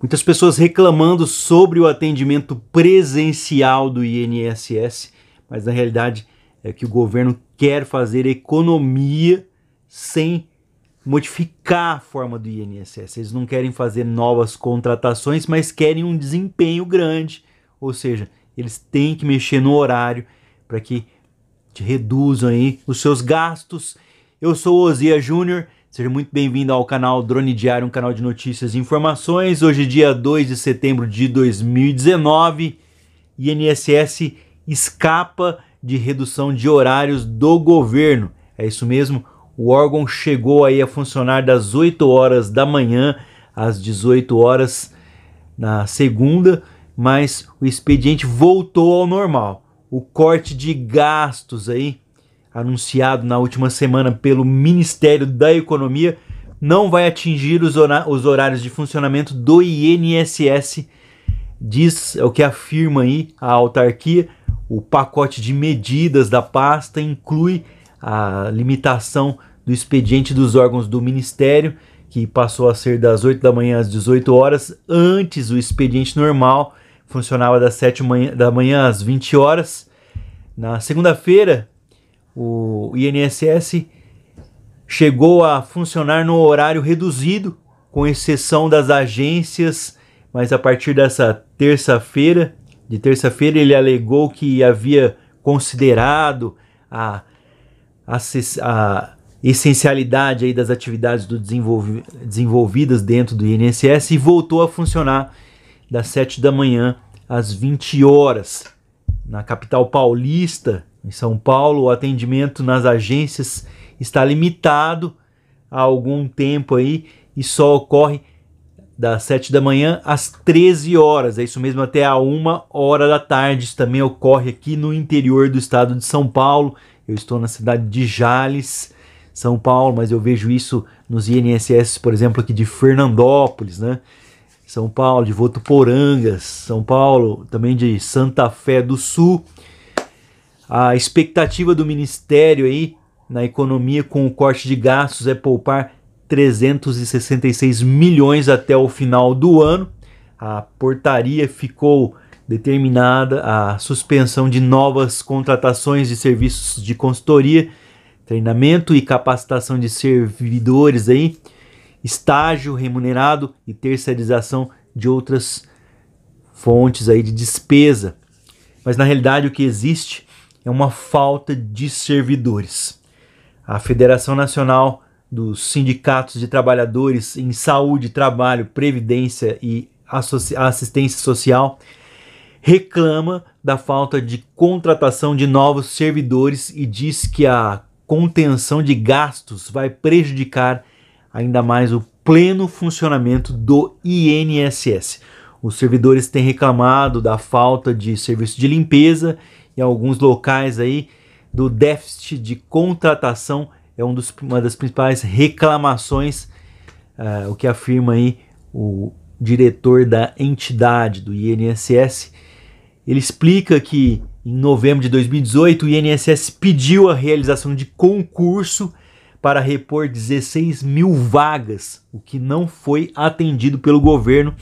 Muitas pessoas reclamando sobre o atendimento presencial do INSS, mas na realidade é que o governo quer fazer economia sem modificar a forma do INSS. Eles não querem fazer novas contratações, mas querem um desempenho grande. Ou seja, eles têm que mexer no horário para que reduzam aí os seus gastos. Eu sou o Ozia Júnior Seja muito bem-vindo ao canal Drone Diário, um canal de notícias e informações. Hoje, dia 2 de setembro de 2019, INSS escapa de redução de horários do governo. É isso mesmo, o órgão chegou aí a funcionar das 8 horas da manhã às 18 horas na segunda, mas o expediente voltou ao normal. O corte de gastos aí anunciado na última semana pelo Ministério da Economia, não vai atingir os, horários de funcionamento do INSS, diz é o que afirma aí a autarquia. O pacote de medidas da pasta inclui a limitação do expediente dos órgãos do Ministério, que passou a ser das 8 da manhã às 18 horas. Antes, o expediente normal funcionava das 7 da manhã às 20 horas. Na segunda-feira, o INSS chegou a funcionar no horário reduzido, com exceção das agências, mas a partir dessa terça-feira, de terça-feira ele alegou que havia considerado a, a, a essencialidade aí das atividades do desenvolvidas dentro do INSS e voltou a funcionar das 7 da manhã às 20 horas. Na capital paulista, em São Paulo, o atendimento nas agências está limitado há algum tempo aí e só ocorre das 7 da manhã às 13 horas. É isso mesmo, até a 1 hora da tarde. Isso também ocorre aqui no interior do estado de São Paulo. Eu estou na cidade de Jales, São Paulo, mas eu vejo isso nos INSS, por exemplo, aqui de Fernandópolis, né? São Paulo, de Votuporangas, São Paulo, também de Santa Fé do Sul a expectativa do ministério aí na economia com o corte de gastos é poupar 366 milhões até o final do ano. A portaria ficou determinada a suspensão de novas contratações de serviços de consultoria, treinamento e capacitação de servidores aí, estágio remunerado e terceirização de outras fontes aí de despesa. Mas na realidade o que existe é uma falta de servidores. A Federação Nacional dos Sindicatos de Trabalhadores em Saúde, Trabalho, Previdência e Assistência Social reclama da falta de contratação de novos servidores e diz que a contenção de gastos vai prejudicar ainda mais o pleno funcionamento do INSS. Os servidores têm reclamado da falta de serviço de limpeza em alguns locais aí do déficit de contratação é um dos, uma das principais reclamações, uh, o que afirma aí o diretor da entidade do INSS. Ele explica que em novembro de 2018 o INSS pediu a realização de concurso para repor 16 mil vagas, o que não foi atendido pelo governo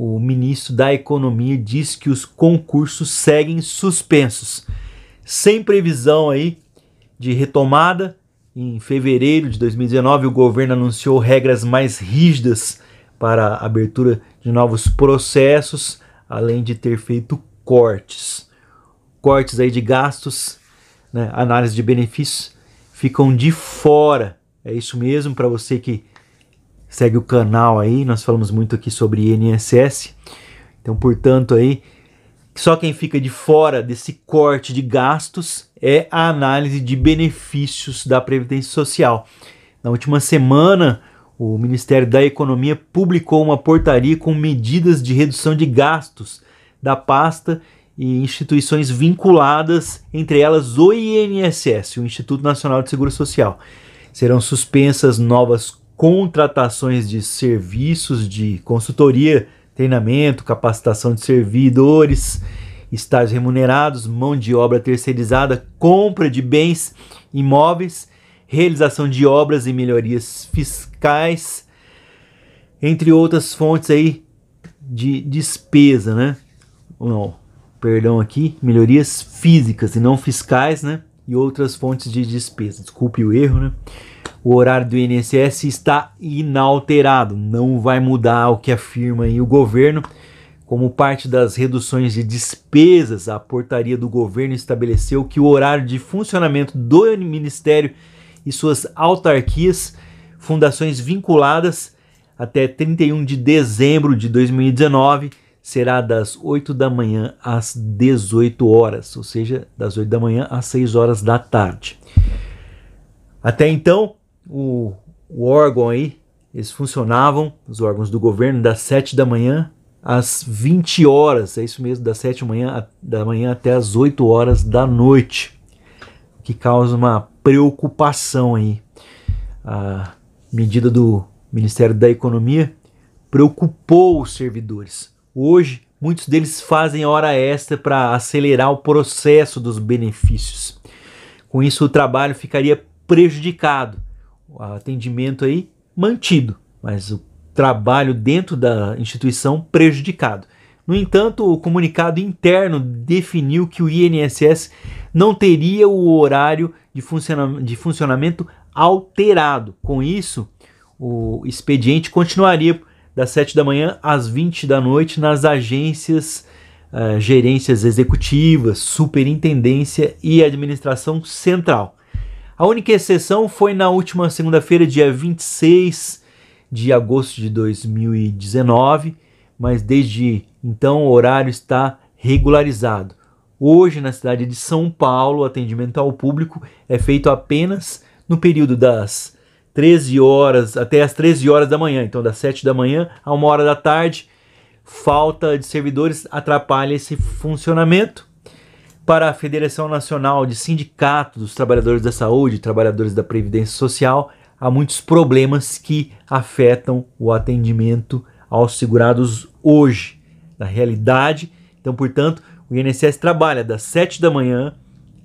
o ministro da Economia diz que os concursos seguem suspensos, sem previsão aí de retomada. Em fevereiro de 2019, o governo anunciou regras mais rígidas para a abertura de novos processos, além de ter feito cortes. Cortes aí de gastos, né, análise de benefícios, ficam de fora. É isso mesmo para você que segue o canal aí, nós falamos muito aqui sobre INSS. Então, portanto, aí só quem fica de fora desse corte de gastos é a análise de benefícios da Previdência Social. Na última semana, o Ministério da Economia publicou uma portaria com medidas de redução de gastos da pasta e instituições vinculadas, entre elas o INSS, o Instituto Nacional de Seguro Social. Serão suspensas novas contratações de serviços de consultoria, treinamento, capacitação de servidores, estágios remunerados, mão de obra terceirizada, compra de bens imóveis, realização de obras e melhorias fiscais, entre outras fontes aí de despesa, né? Não, perdão aqui, melhorias físicas e não fiscais, né? E outras fontes de despesa. Desculpe o erro, né? o horário do INSS está inalterado, não vai mudar o que afirma o governo. Como parte das reduções de despesas, a portaria do governo estabeleceu que o horário de funcionamento do Ministério e suas autarquias, fundações vinculadas até 31 de dezembro de 2019, será das 8 da manhã às 18 horas, ou seja, das 8 da manhã às 6 horas da tarde. Até então, o, o órgão aí, eles funcionavam, os órgãos do governo, das 7 da manhã às 20 horas, é isso mesmo, das 7 da manhã, da manhã até as 8 horas da noite, o que causa uma preocupação aí. A medida do Ministério da Economia preocupou os servidores. Hoje, muitos deles fazem hora extra para acelerar o processo dos benefícios. Com isso, o trabalho ficaria prejudicado o atendimento aí mantido, mas o trabalho dentro da instituição prejudicado. No entanto, o comunicado interno definiu que o INSS não teria o horário de, de funcionamento alterado. Com isso, o expediente continuaria das 7 da manhã às 20 da noite nas agências, uh, gerências executivas, superintendência e administração central. A única exceção foi na última segunda-feira, dia 26 de agosto de 2019, mas desde então o horário está regularizado. Hoje, na cidade de São Paulo, o atendimento ao público é feito apenas no período das 13 horas até as 13 horas da manhã, então das 7 da manhã a 1 hora da tarde. Falta de servidores atrapalha esse funcionamento para a Federação Nacional de Sindicatos dos Trabalhadores da Saúde, e Trabalhadores da Previdência Social, há muitos problemas que afetam o atendimento aos segurados hoje, na realidade. Então, portanto, o INSS trabalha das 7 da manhã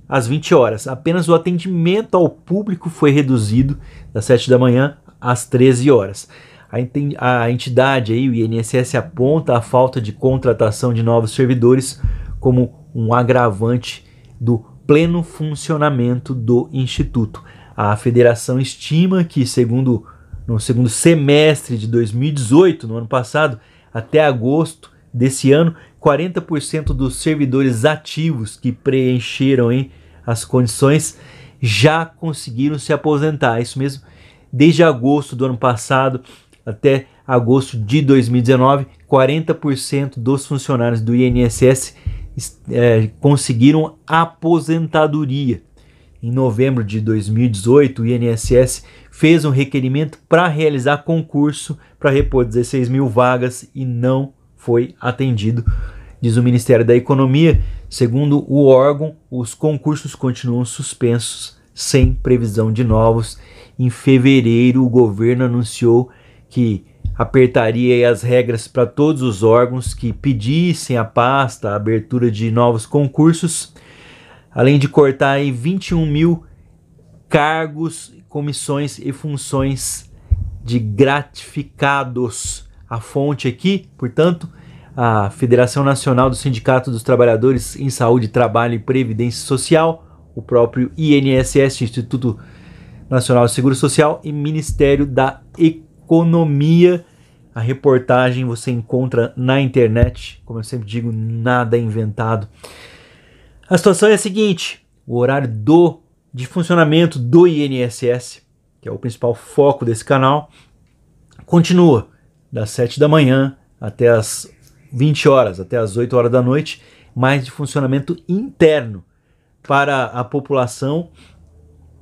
às 20 horas. Apenas o atendimento ao público foi reduzido das 7 da manhã às 13 horas. A entidade aí, o INSS aponta a falta de contratação de novos servidores como um agravante do pleno funcionamento do instituto. A federação estima que, segundo no segundo semestre de 2018, no ano passado, até agosto desse ano, 40% dos servidores ativos que preencheram hein, as condições já conseguiram se aposentar. Isso mesmo, desde agosto do ano passado até agosto de 2019, 40% dos funcionários do INSS é, conseguiram aposentadoria. Em novembro de 2018, o INSS fez um requerimento para realizar concurso para repor 16 mil vagas e não foi atendido, diz o Ministério da Economia. Segundo o órgão, os concursos continuam suspensos sem previsão de novos. Em fevereiro, o governo anunciou que apertaria as regras para todos os órgãos que pedissem a pasta a abertura de novos concursos, além de cortar aí 21 mil cargos, comissões e funções de gratificados. A fonte aqui, portanto, a Federação Nacional do Sindicato dos Trabalhadores em Saúde, Trabalho e Previdência Social, o próprio INSS, Instituto Nacional de Seguro Social e Ministério da Economia economia. A reportagem você encontra na internet, como eu sempre digo, nada é inventado. A situação é a seguinte: o horário do de funcionamento do INSS, que é o principal foco desse canal, continua das 7 da manhã até as 20 horas, até as 8 horas da noite, mas de funcionamento interno para a população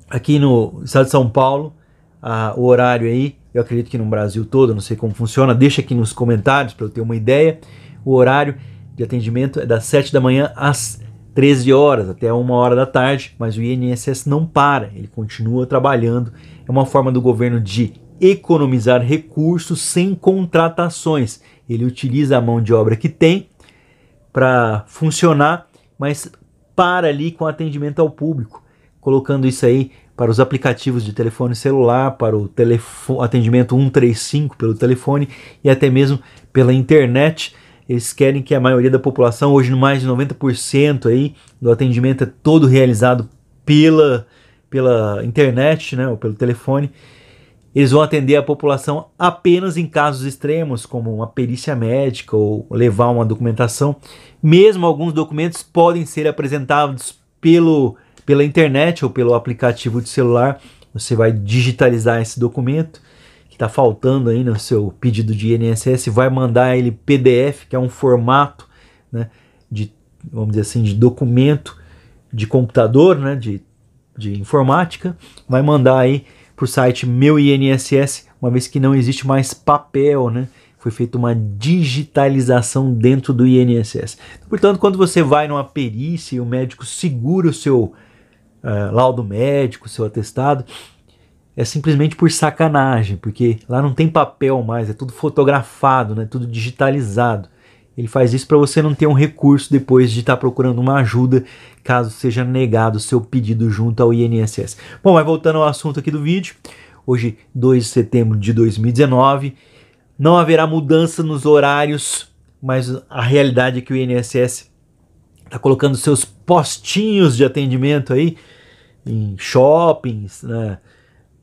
aqui no estado de São Paulo, a, o horário aí eu acredito que no Brasil todo, não sei como funciona, deixa aqui nos comentários para eu ter uma ideia. O horário de atendimento é das 7 da manhã às 13 horas, até 1 hora da tarde, mas o INSS não para, ele continua trabalhando. É uma forma do governo de economizar recursos sem contratações. Ele utiliza a mão de obra que tem para funcionar, mas para ali com atendimento ao público, colocando isso aí para os aplicativos de telefone celular, para o telefone, atendimento 135 pelo telefone e até mesmo pela internet. Eles querem que a maioria da população, hoje mais de 90% aí, do atendimento é todo realizado pela, pela internet né, ou pelo telefone. Eles vão atender a população apenas em casos extremos, como uma perícia médica ou levar uma documentação. Mesmo alguns documentos podem ser apresentados pelo pela internet ou pelo aplicativo de celular, você vai digitalizar esse documento que está faltando aí no seu pedido de INSS, vai mandar ele PDF, que é um formato, né, de, vamos dizer assim, de documento de computador, né, de, de informática, vai mandar aí para o site Meu INSS, uma vez que não existe mais papel, né, foi feita uma digitalização dentro do INSS. Portanto, quando você vai numa perícia e o médico segura o seu eh, laudo médico, seu atestado, é simplesmente por sacanagem, porque lá não tem papel mais, é tudo fotografado, né, tudo digitalizado. Ele faz isso para você não ter um recurso depois de estar tá procurando uma ajuda caso seja negado o seu pedido junto ao INSS. Bom, mas voltando ao assunto aqui do vídeo, hoje 2 de setembro de 2019, não haverá mudança nos horários, mas a realidade é que o INSS está colocando seus postinhos de atendimento aí em shoppings, né?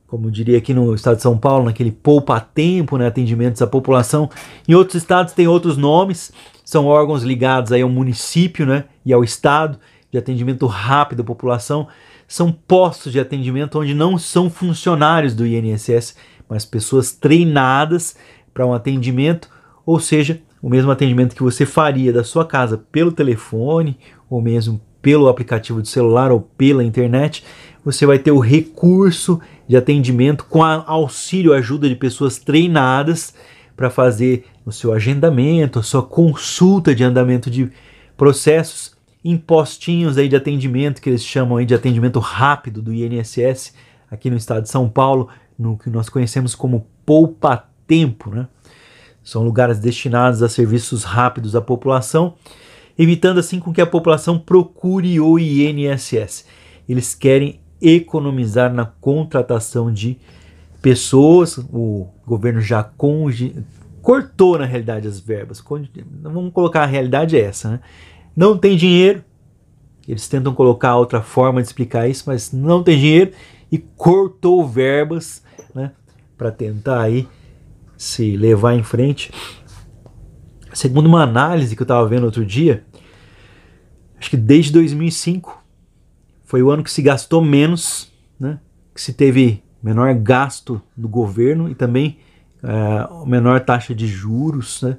como diria aqui no estado de São Paulo, naquele poupa-tempo, né? atendimentos à população. Em outros estados tem outros nomes, são órgãos ligados aí ao município né? e ao estado, de atendimento rápido à população. São postos de atendimento onde não são funcionários do INSS, mas pessoas treinadas para um atendimento, ou seja, o mesmo atendimento que você faria da sua casa pelo telefone ou mesmo pelo aplicativo do celular ou pela internet, você vai ter o recurso de atendimento com auxílio, ajuda de pessoas treinadas para fazer o seu agendamento, a sua consulta de andamento de processos em postinhos aí de atendimento que eles chamam aí de atendimento rápido do INSS aqui no estado de São Paulo, no que nós conhecemos como poupa tempo, né? São lugares destinados a serviços rápidos à população, evitando assim com que a população procure o INSS. Eles querem economizar na contratação de pessoas. O governo já conge... cortou, na realidade, as verbas. Vamos colocar a realidade é essa, né? Não tem dinheiro. Eles tentam colocar outra forma de explicar isso, mas não tem dinheiro e cortou verbas, né? Para tentar aí se levar em frente. Segundo uma análise que eu estava vendo outro dia, acho que desde 2005 foi o ano que se gastou menos, né? que se teve menor gasto do governo e também uh, menor taxa de juros. Né?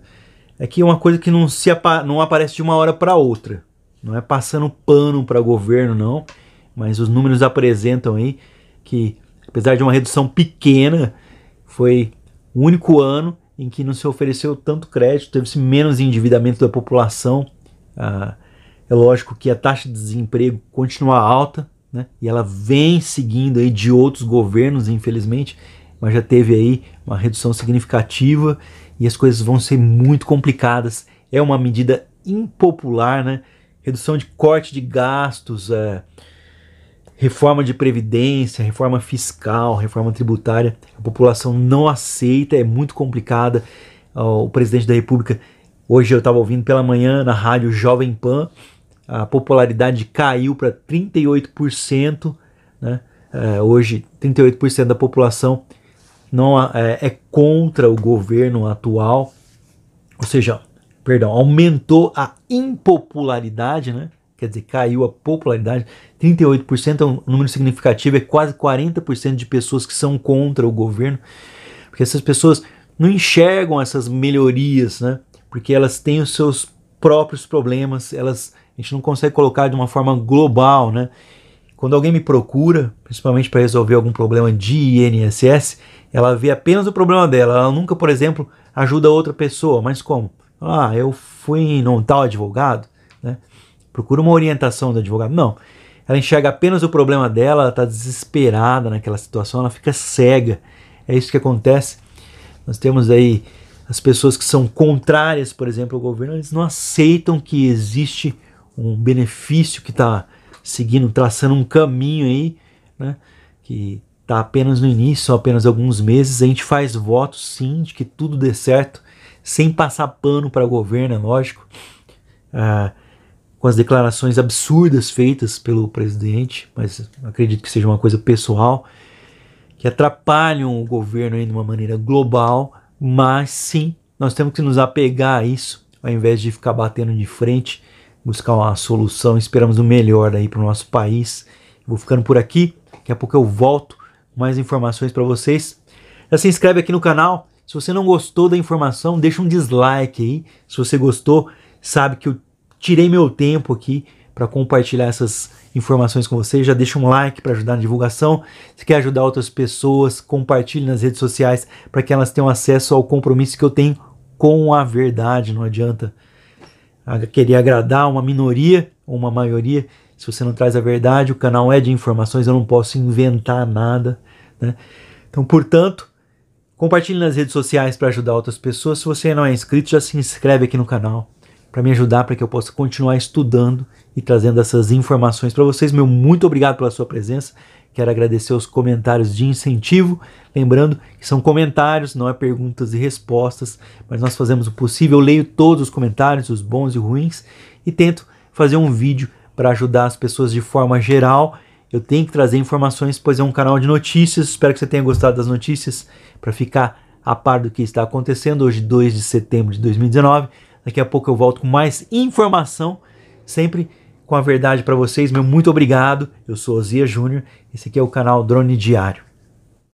É que é uma coisa que não, se apa não aparece de uma hora para outra. Não é passando pano para governo, não. Mas os números apresentam aí que, apesar de uma redução pequena, foi o único ano em que não se ofereceu tanto crédito, teve-se menos endividamento da população. Ah, é lógico que a taxa de desemprego continua alta, né? E ela vem seguindo aí de outros governos, infelizmente, mas já teve aí uma redução significativa e as coisas vão ser muito complicadas. É uma medida impopular, né? Redução de corte de gastos, eh, reforma de previdência, reforma fiscal, reforma tributária, a população não aceita, é muito complicada. O presidente da República, hoje eu estava ouvindo pela manhã na rádio Jovem Pan, a popularidade caiu para 38%, né? É, hoje 38% da população não é, é contra o governo atual, ou seja, perdão, aumentou a impopularidade, né? quer dizer, caiu a popularidade. 38% é um número significativo, é quase 40% de pessoas que são contra o governo, porque essas pessoas não enxergam essas melhorias, né? Porque elas têm os seus próprios problemas, elas a gente não consegue colocar de uma forma global, né? Quando alguém me procura, principalmente para resolver algum problema de INSS, ela vê apenas o problema dela. Ela nunca, por exemplo, ajuda outra pessoa. Mas como? Ah, eu fui num tal advogado, né? procura uma orientação do advogado. Não. Ela enxerga apenas o problema dela, ela está desesperada naquela situação, ela fica cega. É isso que acontece. Nós temos aí as pessoas que são contrárias, por exemplo, ao governo, eles não aceitam que existe um benefício que está seguindo, traçando um caminho aí, né? Que está apenas no início, são apenas alguns meses. A gente faz votos, sim, de que tudo dê certo, sem passar pano para o governo, é lógico. Ah, com as declarações absurdas feitas pelo presidente, mas acredito que seja uma coisa pessoal, que atrapalham o governo de uma maneira global, mas sim, nós temos que nos apegar a isso, ao invés de ficar batendo de frente, buscar uma solução, esperamos o melhor aí para o nosso país. Vou ficando por aqui, daqui a pouco eu volto com mais informações para vocês. Já se inscreve aqui no canal, se você não gostou da informação, deixa um dislike aí. Se você gostou, sabe que o tirei meu tempo aqui para compartilhar essas informações com vocês. Já deixa um like para ajudar na divulgação. Se quer ajudar outras pessoas, compartilhe nas redes sociais para que elas tenham acesso ao compromisso que eu tenho com a verdade. Não adianta querer agradar uma minoria ou uma maioria. Se você não traz a verdade, o canal é de informações, eu não posso inventar nada. Né? Então, portanto, compartilhe nas redes sociais para ajudar outras pessoas. Se você não é inscrito, já se inscreve aqui no canal para me ajudar para que eu possa continuar estudando e trazendo essas informações para vocês. Meu muito obrigado pela sua presença. Quero agradecer os comentários de incentivo. Lembrando que são comentários, não é perguntas e respostas, mas nós fazemos o possível. Eu leio todos os comentários, os bons e ruins, e tento fazer um vídeo para ajudar as pessoas de forma geral. Eu tenho que trazer informações, pois é um canal de notícias. Espero que você tenha gostado das notícias para ficar a par do que está acontecendo hoje, 2 de setembro de 2019. Daqui a pouco eu volto com mais informação, sempre com a verdade para vocês. Meu muito obrigado. Eu sou Ozia Júnior. Esse aqui é o canal Drone Diário.